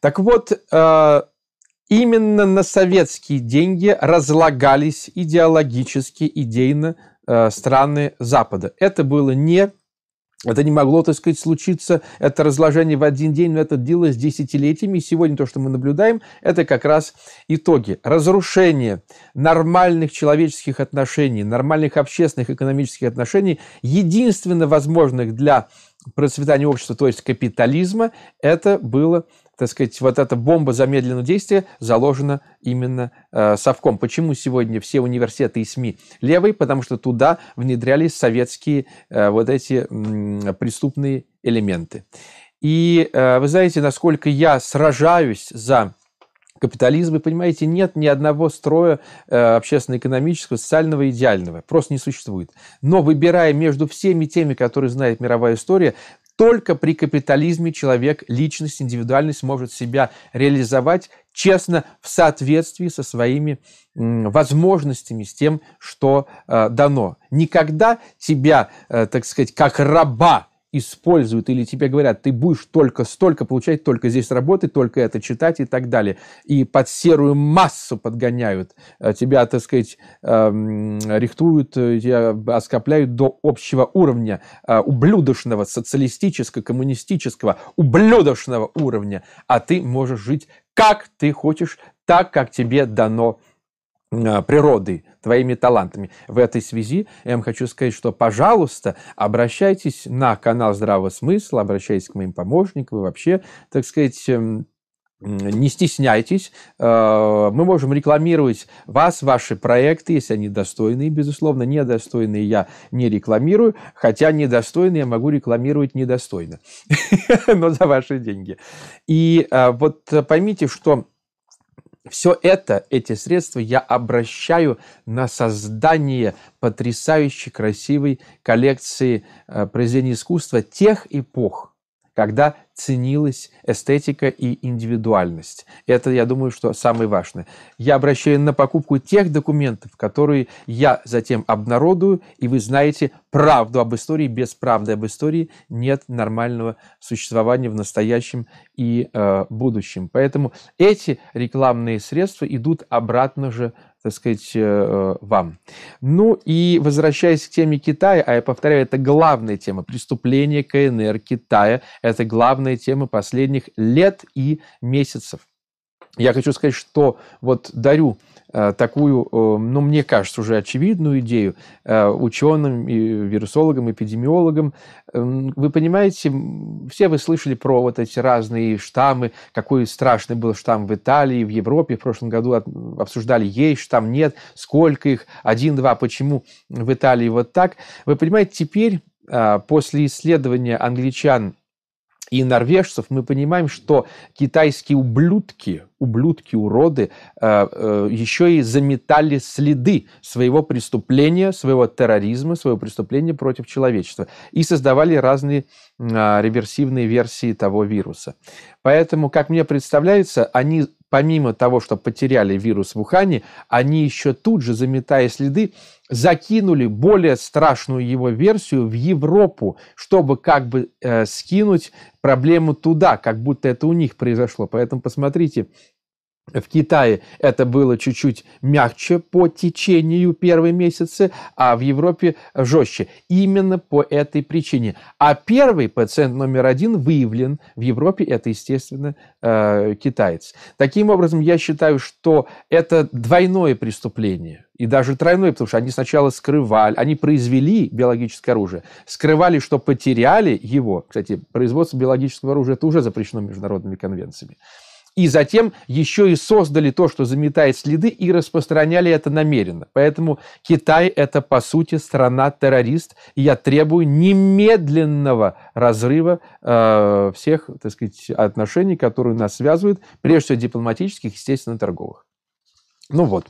Так вот, э, именно на советские деньги разлагались идеологически, идейно э, страны Запада. Это было не это не могло, так сказать, случиться, это разложение в один день, но это длилось десятилетиями. И сегодня то, что мы наблюдаем, это как раз итоги. Разрушение нормальных человеческих отношений, нормальных общественных, экономических отношений, единственно возможных для процветания общества, то есть капитализма, это было так сказать, вот эта бомба замедленного действия заложена именно э, Совком. Почему сегодня все университеты и СМИ левые? Потому что туда внедрялись советские э, вот эти э, преступные элементы. И э, вы знаете, насколько я сражаюсь за капитализм, вы понимаете, нет ни одного строя э, общественно-экономического, социального идеального. Просто не существует. Но выбирая между всеми теми, которые знает мировая история, только при капитализме человек, личность, индивидуальность может себя реализовать честно в соответствии со своими возможностями, с тем, что э, дано. Никогда тебя, э, так сказать, как раба используют или тебе говорят, ты будешь только столько получать, только здесь работать, только это читать и так далее. И под серую массу подгоняют. Э, тебя, так сказать, эм, рихтуют, э, тебя оскопляют до общего уровня, э, ублюдочного, социалистического, коммунистического, ублюдочного уровня. А ты можешь жить как ты хочешь, так, как тебе дано а, природой, твоими талантами. В этой связи я вам хочу сказать, что, пожалуйста, обращайтесь на канал Здравого Смысла, обращайтесь к моим помощникам и вообще, так сказать, эм, не стесняйтесь, э, мы можем рекламировать вас, ваши проекты, если они достойные, безусловно, недостойные я не рекламирую, хотя недостойные я могу рекламировать недостойно, но за ваши деньги. И э, вот э, поймите, что все это, эти средства я обращаю на создание потрясающей, красивой коллекции э, произведений искусства тех эпох, когда ценилась эстетика и индивидуальность. Это, я думаю, что самое важное. Я обращаю на покупку тех документов, которые я затем обнародую, и вы знаете правду об истории. Без правды об истории нет нормального существования в настоящем и э, будущем. Поэтому эти рекламные средства идут обратно же так сказать, э, вам. Ну и возвращаясь к теме Китая, а я повторяю, это главная тема преступления КНР Китая, это главная главные темы последних лет и месяцев. Я хочу сказать, что вот дарю э, такую, э, ну, мне кажется, уже очевидную идею э, ученым, и вирусологам, эпидемиологам. Эм, вы понимаете, все вы слышали про вот эти разные штаммы, какой страшный был штамм в Италии, в Европе в прошлом году обсуждали, есть штамм, нет, сколько их, один, два, почему в Италии вот так. Вы понимаете, теперь после исследования англичан и норвежцев, мы понимаем, что китайские ублюдки, ублюдки, уроды, э, э, еще и заметали следы своего преступления, своего терроризма, своего преступления против человечества и создавали разные а, реверсивные версии того вируса. Поэтому, как мне представляется, они помимо того, что потеряли вирус в Ухане, они еще тут же, заметая следы, закинули более страшную его версию в Европу, чтобы как бы э, скинуть проблему туда, как будто это у них произошло. Поэтому посмотрите в Китае это было чуть-чуть мягче по течению первые месяцы, а в Европе жестче. Именно по этой причине. А первый пациент номер один выявлен в Европе, это, естественно, э, китаец. Таким образом, я считаю, что это двойное преступление. И даже тройное, потому что они сначала скрывали, они произвели биологическое оружие, скрывали, что потеряли его. Кстати, производство биологического оружия это уже запрещено международными конвенциями и затем еще и создали то, что заметает следы, и распространяли это намеренно. Поэтому Китай – это, по сути, страна-террорист, и я требую немедленного разрыва э, всех, так сказать, отношений, которые нас связывают, прежде всего дипломатических, естественно, торговых. Ну вот.